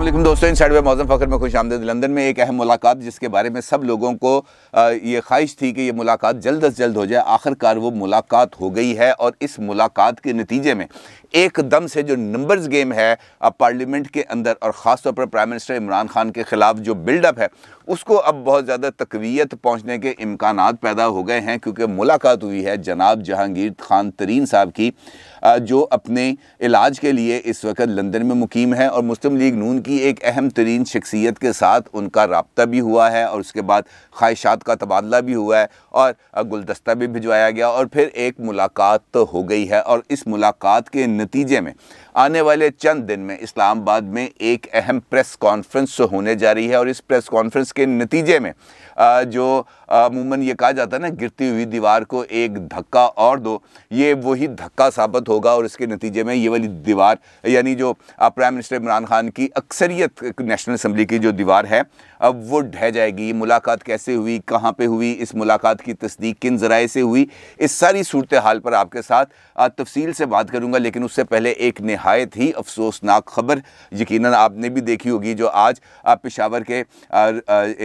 अल्लाम दोस्तों इन साइड मौजम फ़खर में खुश आमदेद लंदन में एक अहम मुलाकात जिसके बारे में सब लोगों को ये ख्वाहिश थी कि ये मुलाकात जल्द अज जल्द हो जाए आखिरकार वो मुलाकात हो गई है और इस मुलाकात के नतीजे में एकदम से जो नंबर्स गेम है पार्लियामेंट के अंदर और ख़ासतौर पर प्राइम मिनिस्टर इमरान खान के ख़िलाफ़ जो बिल्डअप है उसको अब बहुत ज़्यादा तकवीत पहुँचने के इम्कान पैदा हो गए हैं क्योंकि मुलाकात हुई है जनाब जहांगीर खान तरीन साहब की जो अपने इलाज के लिए इस वक्त लंदन में मुकीम है और मुस्लिम लीग नून की एक अहम तरीन शख्सियत के साथ उनका रबता भी हुआ है और उसके बाद ख्वाहिशात का तबादला भी हुआ है और गुलदस्ता भी भिजवाया गया और फिर एक मुलाकात तो हो गई है और इस मुलाकात के नतीजे में आने वाले चंद दिन में इस्लामाबाद में एक अहम प्रेस कॉन्फ्रेंस होने जा रही है और इस प्रेस कॉन्फ्रेंस इसके नतीजे में जो अमूमन ये कहा जाता है ना गिरती हुई दीवार को एक धक्का और दो ये वही धक्का साबित होगा और इसके नतीजे में ये वाली दीवार यानी जो प्राइम मिनिस्टर इमरान खान की अक्सरियत नेशनल असम्बली की जो दीवार है अब वो ढह जाएगी मुलाकात कैसे हुई कहाँ पे हुई इस मुलाकात की तस्दीक किन ज़राए से हुई इस सारी सूरत हाल पर आपके साथ तफसील से बात करूँगा लेकिन उससे पहले एक नहायत ही अफसोसनाक खबर यकीन आपने भी देखी होगी जो आज पेशावर के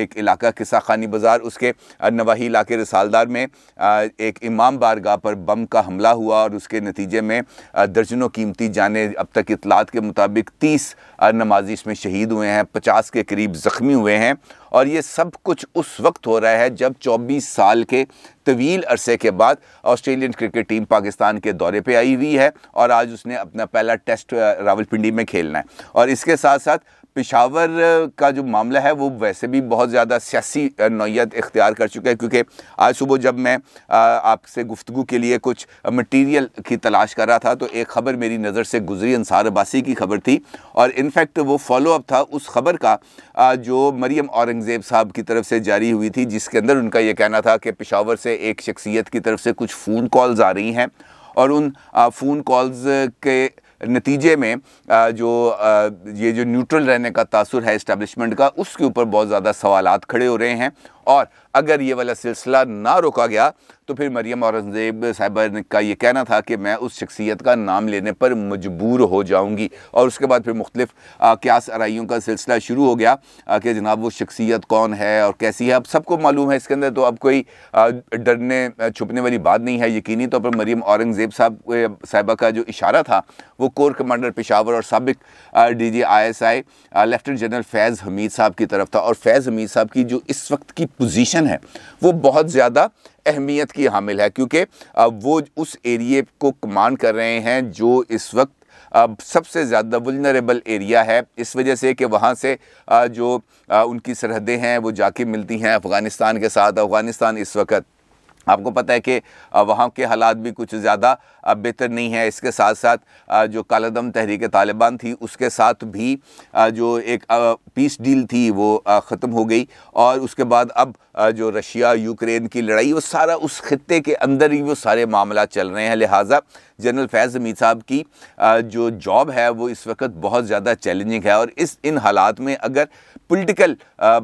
एक इलाका किस्सा खान ईरानी बाज़ार उसके नवाही इलाके रसालदार में एक इमाम बारगाह पर बम का हमला हुआ और उसके नतीजे में दर्जनों कीमती जाने अब तक इतलात के मुताबिक तीस नमाजी इसमें शहीद हुए हैं पचास के करीब ज़ख्मी हुए हैं और ये सब कुछ उस वक्त हो रहा है जब 24 साल के तवील अरसे के बाद ऑस्ट्रेलियन क्रिकेट टीम पाकिस्तान के दौरे पे आई हुई है और आज उसने अपना पहला टेस्ट रावलपिंडी में खेलना है और इसके साथ साथ पिशावर का जो मामला है वो वैसे भी बहुत ज़्यादा सियासी नौीयत इख्तियार कर चुका है क्योंकि आज सुबह जब मैं आपसे गुफ्तु के लिए कुछ मटीरियल की तलाश कर रहा था तो एक ख़बर मेरी नज़र से गुजरी अंसार अब्बासी की खबर थी और इनफैक्ट वो फॉलोअप था उस खबर का जो मरीम औरंगज़ेब साहब की तरफ से जारी हुई थी जिसके अंदर उनका यह कहना था कि पिशावर से एक शख्सियत की तरफ से कुछ फ़ोन कॉल्स आ रही हैं और उन फ़ोन कॉल्स के नतीजे में जो ये जो न्यूट्रल रहने का तासर है इस्टबलिशमेंट का उसके ऊपर बहुत ज़्यादा सवाल खड़े हो रहे हैं और अगर ये वाला सिलसिला ना रोका गया तो फिर मरियम औरंगज़ेब साहिबा का ये कहना था कि मैं उस शख्सियत का नाम लेने पर मजबूर हो जाऊंगी और उसके बाद फिर मुख्तलिफ क्यास आरइयों का सिलसिला शुरू हो गया कि जनाब वो शख्सियत कौन है और कैसी है अब सबको मालूम है इसके अंदर तो अब कोई डरने छुपने वाली बात नहीं है यकीनी तौर तो पर मरीम औरंगज़ेब साहब साहिबा का जो इशारा था वो कोर कमांडर पेशावर और सबक D G I S I lieutenant general Faiz Hameed sahab की तरफ था और फैज़ हमीद साहब की जो इस वक्त की पोजीशन है वो बहुत ज़्यादा अहमियत की हामिल है क्योंकि वो उस एरिए को कमांड कर रहे हैं जो इस वक्त अब सबसे ज़्यादा वुलनरेबल एरिया है इस वजह से कि वहाँ से जो उनकी सरहदें हैं वो जाके मिलती हैं अफ़गानिस्तान के साथ अफ़गानिस्तान इस वक्त आपको पता है कि वहाँ के हालात भी कुछ ज़्यादा बेहतर नहीं है इसके साथ साथ जो कालदम तहरीक तालिबान थी उसके साथ भी जो एक पीस डील थी वो ख़त्म हो गई और उसके बाद अब जो रशिया यूक्रेन की लड़ाई वो सारा उस खत्े के अंदर ही वो सारे मामला चल रहे हैं लिहाजा जनरल फैज़ अमीर साहब की जो जॉब है वो इस वक्त बहुत ज़्यादा चैलेंजिंग है और इस इन हालात में अगर पोलिटिकल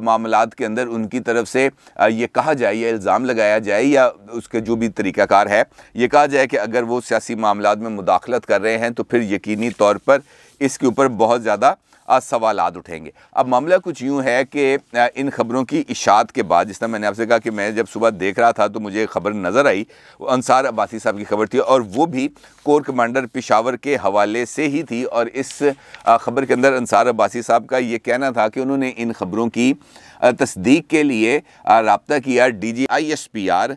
मामला के अंदर उनकी तरफ से ये कहा जाए या इल्ज़ाम लगाया जाए या उसके जो भी तरीक़ाकार है ये कहा जाए कि अगर वो सियासी मामला में मुदाखलत कर रहे हैं तो फिर यकीनी तौर पर इसके ऊपर बहुत ज़्यादा सवाल उठेंगे अब मामला कुछ यूँ है कि इन ख़बरों की इशात के बाद जिस तरह मैंने आपसे कहा कि मैं जब सुबह देख रहा था तो मुझे खबर नज़र आई अंसार अब्बासी साहब की खबर थी और वो भी कोर कमांडर पिशावर के हवाले से ही थी और इस ख़बर के अंदर अंसार अब्बासी साहब का ये कहना था कि उन्होंने इन ख़बरों की तस्दीक के लिए रबता किया D G I S P R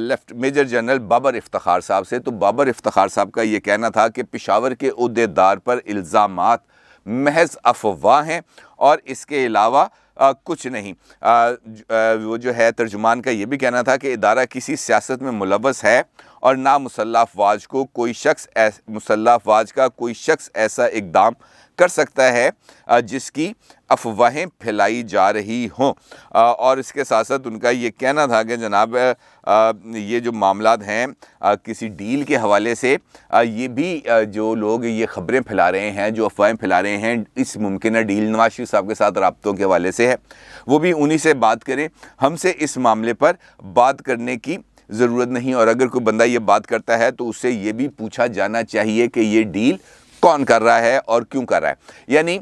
left major general Babar Iftar sahab से तो बाबर इफ्तार साहब का ये कहना था कि पिशावर के अहदेदार पर इल्ज़ाम महज अफवाह हैं और इसके अलावा आ, कुछ नहीं आ, आ, वो जो है तर्जुमान का ये भी कहना था कि इदारा किसी सियासत में मुलवस है और ना अफवाज को कोई शख्स अफवाज का कोई शख्स ऐसा इकदाम कर सकता है जिसकी अफवाहें फैलाई जा रही हों और इसके साथ साथ उनका ये कहना था कि जनाब ये जो मामला हैं किसी डील के हवाले से ये भी जो लोग ये ख़बरें फैला रहे हैं जो अफवाहें फैला रहे हैं इस मुमकिन डील नवाज शरीफ साहब के साथ रबतों के हवाले से है वो भी उन्हीं से बात करें हमसे इस मामले पर बात करने की ज़रूरत नहीं और अगर कोई बंदा ये बात करता है तो उससे ये भी पूछा जाना चाहिए कि ये डील कौन कर रहा है और क्यों कर रहा है यानी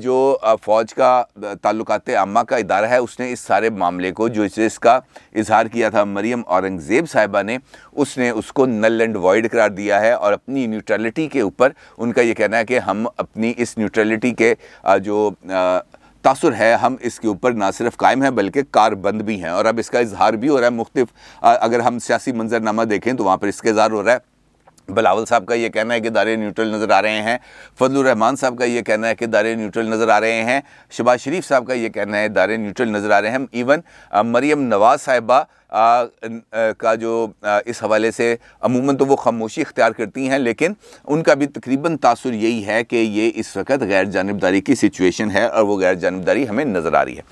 जो फ़ौज का ताल्लुकात अम्मा का इदारा है उसने इस सारे मामले को जो इसका इजहार किया था मरियम औरंगज़ेब साहिबा ने उसने उसको नल एंड वॉइड करार दिया है और अपनी न्यूट्रलिटी के ऊपर उनका ये कहना है कि हम अपनी इस न्यूट्रलिटी के जो तासर है हम इसके ऊपर ना सिर्फ कायम हैं बल्कि कार बंद भी हैं और अब इसका इजहार भी हो रहा है मुख्तफ अगर हम सियासी मंजरनामा देखें तो वहाँ पर इसका इजहार हो रहा है बिलावल साहब का ये कहना है कि दारे न्यूट्रल नज़र आ रहे हैं फजल रहमान साहब का ये कहना है कि दारे न्यूट्रल नज़र आ रहे हैं शबाज शरीफ साहब का ये कहना है दारे न्यूट्रल नज़र आ रहे हैं इवन मरीम नवाज़ साहिबा आ, न, आ, का जो आ, इस हवाले से अमूमन तो वो खामोशी इख्तियार करती हैं लेकिन उनका भी तकरीबन तासर यही है कि ये इस वक्त गैर जानबदारी की सिचुएशन है और वो गैर जानबदारी हमें नज़र आ रही है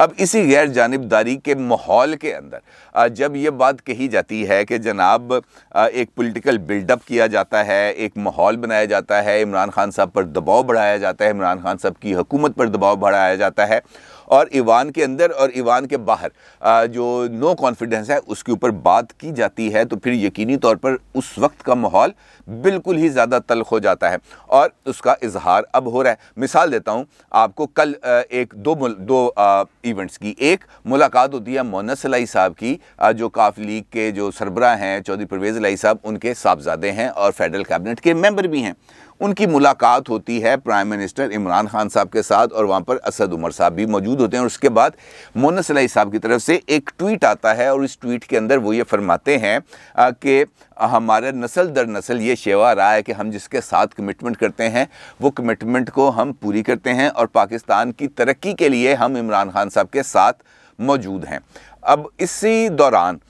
अब इसी गैर जानबदारी के माहौल के अंदर जब ये बात कही जाती है कि जनाब एक पोलिटिकल बिल्डअप किया जाता है एक माहौल बनाया जाता है इमरान खान साहब पर दबाव बढ़ाया जाता है इमरान खान साहब की हुकूमत पर दबाव बढ़ाया जाता है और ईवान के अंदर और ईवान के बाहर जो नो कॉन्फिडेंस है उसके ऊपर बात की जाती है तो फिर यकीनी तौर पर उस वक्त का माहौल बिल्कुल ही ज़्यादा तलख हो जाता है और उसका इजहार अब हो रहा है मिसाल देता हूँ आपको कल एक दो दो इवेंट्स की एक मुलाकात होती है मोनस सलाई साहब की जो काफ लीग के जो सरबरा हैं चौधरी परवेज़ लाई साहब उनके साहबजादे हैं और फेडरल कैबिनेट के मेंबर भी हैं उनकी मुलाकात होती है प्राइम मिनिस्टर इमरान खान साहब के साथ और वहाँ पर असद उमर साहब भी मौजूद होते हैं और उसके बाद मोन सलाई साहब की तरफ से एक ट्वीट आता है और इस ट्वीट के अंदर वो ये फरमाते हैं कि हमारे नस्ल दर नस्ल ये शेवा रहा है कि हम जिसके साथ कमिटमेंट करते हैं वो कमिटमेंट को हम पूरी करते हैं और पाकिस्तान की तरक्की के लिए हम इमरान खान साहब के साथ मौजूद हैं अब इसी दौरान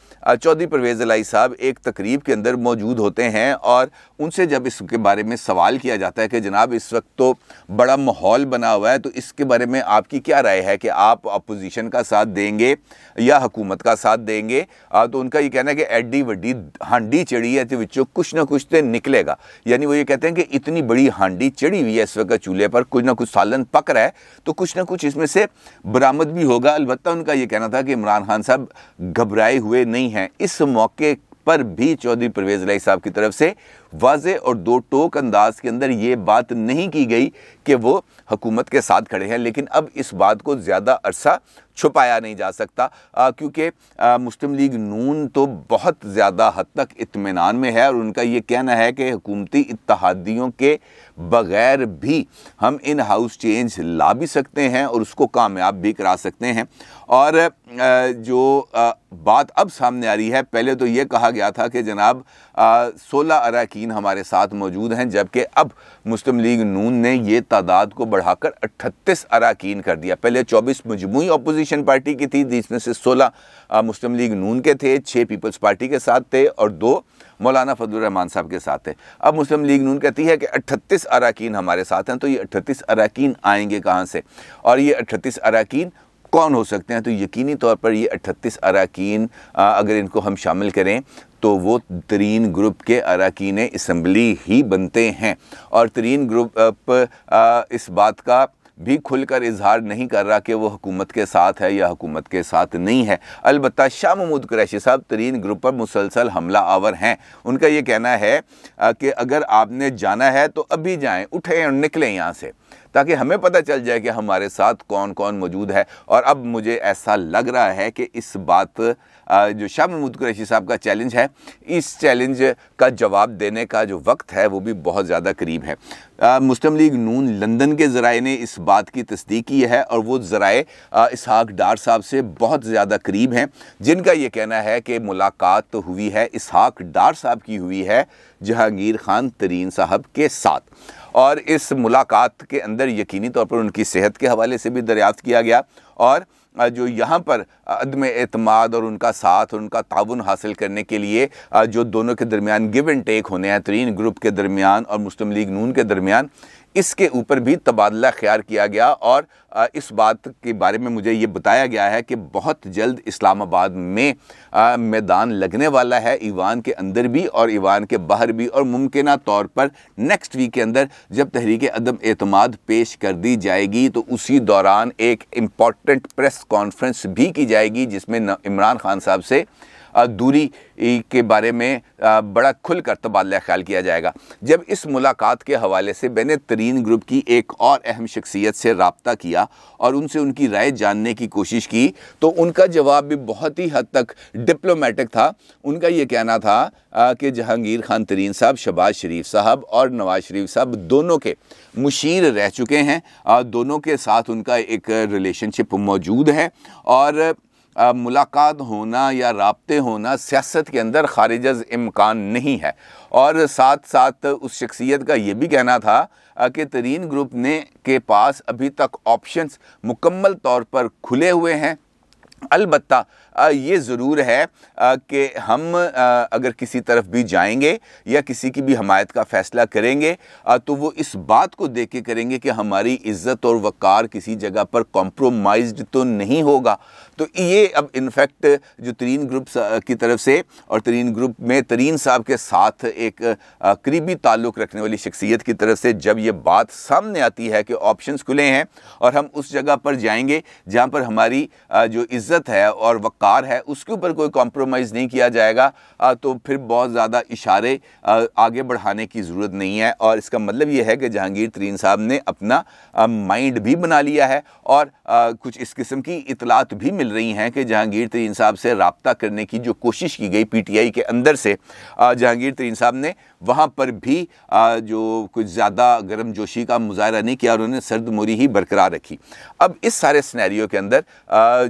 चौधरी परवेज़ अलाई साहब एक तकरीब के अंदर मौजूद होते हैं और उनसे जब इसके बारे में सवाल किया जाता है कि जनाब इस वक्त तो बड़ा माहौल बना हुआ है तो इसके बारे में आपकी क्या राय है कि आप अपोजिशन का साथ देंगे या हुकूमत का साथ देंगे तो उनका ये कहना है कि एडी वड्डी हांडी चढ़ी है तो कुछ ना कुछ तो निकलेगा यानी वो ये कहते हैं कि इतनी बड़ी हांडी चढ़ी हुई है इस वक्त चूल्हे पर कुछ ना कुछ सालन पक रहा है तो कुछ ना कुछ इसमें से बरामद भी होगा अलबत्त उनका ये कहना था कि इमरान खान साहब घबराए हुए नहीं हैं इस मौके पर भी चौधरी परवेज लाई साहब की तरफ से वाज और दो टोक अंदाज के अंदर ये बात नहीं की गई कि वो हुकूमत के साथ खड़े हैं लेकिन अब इस बात को ज़्यादा अरसा छुपाया नहीं जा सकता क्योंकि मुस्लिम लीग नून तो बहुत ज़्यादा हद तक इतमान में है और उनका ये कहना है कि हुकूमती इतिहादियों के बग़ैर भी हम इन हाउस चेंज ला भी सकते हैं और उसको कामयाब भी करा सकते हैं और जो बात अब सामने आ रही है पहले तो ये कहा गया था कि जनाब सोलह अरकान हमारे साथ मौजूद हैं जबकि अब मुस्लिम लीग नून ने ये तादाद को बढ़ाकर अट्ठतीस अरकान कर दिया पहले चौबीस मजमू अपोजिशन पार्टी की थी जिसमें से सोलह मुस्लिम लीग नून के थे छः पीपल्स पार्टी के साथ थे और दो मौलाना फजलरहमान साहब के साथ थे अब मुस्लिम लीग नून कहती है कि अट्ठतीस अरकान हमारे साथ हैं तो ये अट्ठतीस अरकान आएंगे कहाँ से और ये अट्ठतीस अरकान कौन हो सकते हैं तो यकीनी तौर पर ये अट्ठतीस अरकान अगर इनको हम शामिल करें तो वो तरीन ग्रुप के अरकान इसम्बली ही बनते हैं और तरीन ग्रुप इस बात का भी खुलकर इजहार नहीं कर रहा कि वो हुकूमत के साथ है या हुकूमत के साथ नहीं है अलबत् शाह महमूद कुरैशी साहब तरीन ग्रुप पर मुसलसल हमला आवर हैं उनका ये कहना है कि अगर आपने जाना है तो अभी जाएं उठें और निकलें यहाँ से ताकि हमें पता चल जाए कि हमारे साथ कौन कौन मौजूद है और अब मुझे ऐसा लग रहा है कि इस बात जो शाह महमूद कुरैशी साहब का चैलेंज है इस चैलेंज का जवाब देने का जो वक्त है वो भी बहुत ज़्यादा करीब है मुस्लिम लीग नून लंदन के ज़राए ने इस बात की तस्दीक की है और वो ज़राए इसहाक डार साहब से बहुत ज़्यादा करीब हैं जिनका ये कहना है कि मुलाकात तो हुई है इसहाक डार साहब की हुई है जहांगीर खान तरीन साहब के साथ और इस मुलाकात के अंदर यकीनी तौर पर उनकी सेहत के हवाले से भी दरियाफ्त किया गया और जो यहाँ पर अदम अतमाद और उनका साथ और उनका ताउन हासिल करने के लिए जो दोनों के दरमियान गिव एंड टेक होने हैं तरीन ग्रुप के दरमियान और मुस्लिम लीग नून के दरमियान इसके ऊपर भी तबादला ख्याल किया गया और इस बात के बारे में मुझे ये बताया गया है कि बहुत जल्द इस्लामाबाद में मैदान लगने वाला है ईवान के अंदर भी और ईवान के बाहर भी और मुमकिन तौर पर नेक्स्ट वीक के अंदर जब तहरीक अदम अतमाद पेश कर दी जाएगी तो उसी दौरान एक इम्पॉर्टेंट प्रेस कॉन्फ्रेंस भी की जाएगी जिसमें इमरान खान साहब से दूरी के बारे में बड़ा खुलकर तबादला ख्याल किया जाएगा जब इस मुलाकात के हवाले से मैंने तरीन ग्रुप की एक और अहम शख्सियत से रबता किया और उनसे उनकी राय जानने की कोशिश की तो उनका जवाब भी बहुत ही हद तक डिप्लोमेटिक था उनका ये कहना था कि जहांगीर खान तरीन साहब शबाज शरीफ साहब और नवाज शरीफ साहब दोनों के मुशीर रह चुके हैं दोनों के साथ उनका एक रिलेशनशिप मौजूद है और मुलाकात होना या रबते होना सियासत के अंदर खारिज इम्कान नहीं है और साथ साथ उस शख्सियत का ये भी कहना था कि तरीन ग्रुप ने के पास अभी तक ऑप्शंस मुकम्मल तौर पर खुले हुए हैं अलबत् ये ज़रूर है कि हम अगर किसी तरफ भी जाएंगे या किसी की भी हमायत का फ़ैसला करेंगे तो वो इस बात को देख के करेंगे कि हमारी इज़्ज़त और वक़ार किसी जगह पर कॉम्प्रोमाइज्ड तो नहीं होगा तो ये अब इनफैक्ट जो तरीन ग्रुप की तरफ से और तरीन ग्रुप में तरीन साहब के साथ एक करीबी ताल्लुक़ रखने वाली शख्सियत की तरफ से जब ये बात सामने आती है कि ऑप्शन खुले हैं और हम उस जगह पर जाएँगे जहाँ पर हमारी जो इज़्ज़त इज़्ज़त है और वक़ार है उसके ऊपर कोई कॉम्प्रोमाइज़ नहीं किया जाएगा तो फिर बहुत ज़्यादा इशारे आगे बढ़ाने की ज़रूरत नहीं है और इसका मतलब ये है कि जहांगीर तरीन साहब ने अपना माइंड भी बना लिया है और कुछ इस किस्म की इतलात भी मिल रही हैं कि जहांगीर तरीन साहब से रबता करने की जो कोशिश की गई पी टी आई के अंदर से जहांगीर तरीन साहब ने वहाँ पर भी जो कुछ ज़्यादा गर्म जोशी का मुजाहरा नहीं किया उन्होंने सर्द मोरी ही बरकरार रखी अब इस सारे स्नैरियो के अंदर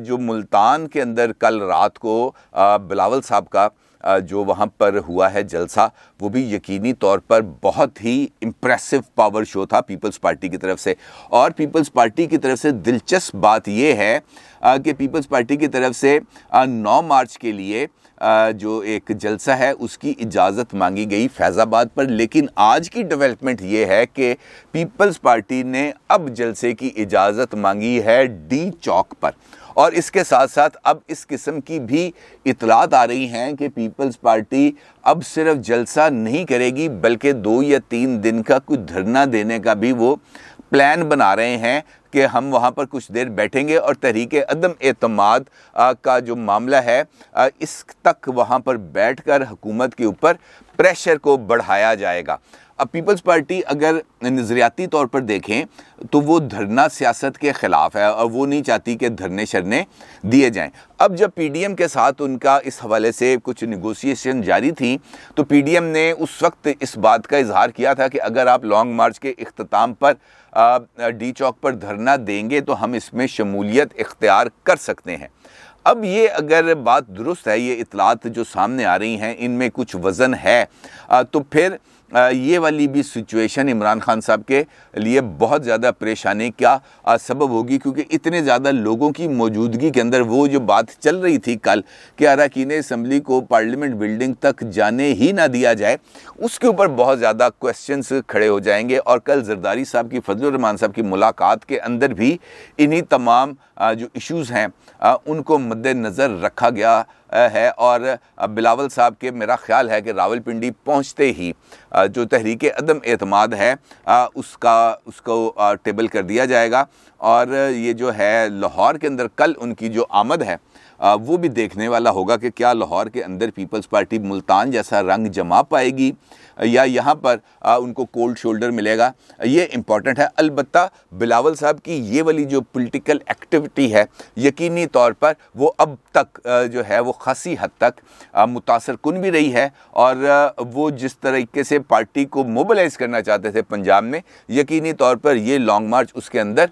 जो मुल मुल्तान के अंदर कल रात को बिलावल साहब का जो वहाँ पर हुआ है जलसा वो भी यकीनी तौर पर बहुत ही इम्प्रेसिव पावर शो था पीपल्स पार्टी की तरफ से और पीपल्स पार्टी की तरफ से दिलचस्प बात यह है कि पीपल्स पार्टी की तरफ से 9 मार्च के लिए जो एक जलसा है उसकी इजाज़त मांगी गई फैज़ाबाद पर लेकिन आज की डेवलपमेंट ये है कि पीपल्स पार्टी ने अब जलसे की इजाज़त मांगी है डी चौक पर और इसके साथ साथ अब इस किस्म की भी इतलात आ रही हैं कि पीपल्स पार्टी अब सिर्फ जलसा नहीं करेगी बल्कि दो या तीन दिन का कुछ धरना देने का भी वो प्लान बना रहे हैं कि हम वहाँ पर कुछ देर बैठेंगे और तहरीक अदम अतमाद का जो मामला है इस तक वहाँ पर बैठ कर हुकूमत के ऊपर प्रेशर को बढ़ाया जाएगा अब पीपल्स पार्टी अगर नज़रियाती तौर पर देखें तो वो धरना सियासत के ख़िलाफ़ है और वो नहीं चाहती कि धरने शरने दिए जाएं अब जब पीडीएम के साथ उनका इस हवाले से कुछ निगोसिएशन जारी थी तो पीडीएम ने उस वक्त इस बात का इजहार किया था कि अगर आप लॉन्ग मार्च के अख्ताम पर डी चौक पर धरना देंगे तो हम इसमें शमूलियत इख्तियार कर सकते हैं अब ये अगर बात दुरुस्त है ये इतलात जो सामने आ रही हैं इनमें कुछ वज़न है तो फिर ये वाली भी सिचुएशन इमरान खान साहब के लिए बहुत ज़्यादा परेशानी का सबब होगी क्योंकि इतने ज़्यादा लोगों की मौजूदगी के अंदर वो जो बात चल रही थी कल कि अरकान इसम्बली को पार्लियामेंट बिल्डिंग तक जाने ही ना दिया जाए उसके ऊपर बहुत ज़्यादा क्वेश्चन खड़े हो जाएंगे और कल जरदारी साहब की फजलरहमान साहब की मुलाकात के अंदर भी इन्हीं तमाम जो इशूज़ हैं उनको मद्दनज़र रखा गया है और बिलावल साहब के मेरा ख्याल है कि रावलपिंडी पहुंचते ही जो तहरीक अदम एतमाद है उसका उसको टेबल कर दिया जाएगा और ये जो है लाहौर के अंदर कल उनकी जो आमद है वो भी देखने वाला होगा कि क्या लाहौर के अंदर पीपल्स पार्टी मुल्तान जैसा रंग जमा पाएगी या यहाँ पर उनको कोल्ड शोल्डर मिलेगा ये इम्पॉर्टेंट है अलबत् बिलावल साहब की ये वाली जो पोलिटिकल एक्टिविटी है यकीनी तौर पर वो अब तक जो है वो खासी हद तक मुतासर कन भी रही है और वो जिस तरीके से पार्टी को मोबलाइज़ करना चाहते थे पंजाब में यकीनी तौर पर ये लॉन्ग मार्च उसके अंदर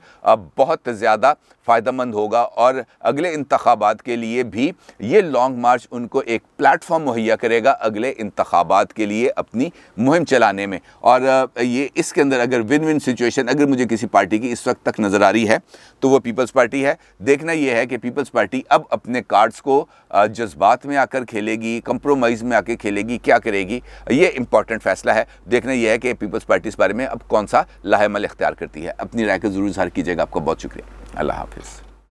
बहुत ज़्यादा फ़ायदेमंद होगा और अगले इंतबात के लिए भी ये लॉन्ग मार्च उनको एक प्लेटफॉर्म मुहैया करेगा अगले इंतबात के लिए अपनी मुहिम चलाने में और ये इसके अंदर अगर विन विन सिचुएशन अगर मुझे किसी पार्टी की इस वक्त तक नज़र आ रही है तो वो पीपल्स पार्टी है देखना यह है कि पीपल्स पार्टी अब अपने कार्ड्स को जज्बात में आकर खेलेगी कंप्रोमाइज़ में आकर खेलेगी क्या करेगी ये इंपॉर्टेंट फैसला है देखना यह है कि पीपल्स पार्टी इस बारे में अब कौन सा लाहेमल इख्तियार करती है अपनी राय को ज़रूर इजहार कीजिएगा आपका बहुत शुक्रिया الله حافظ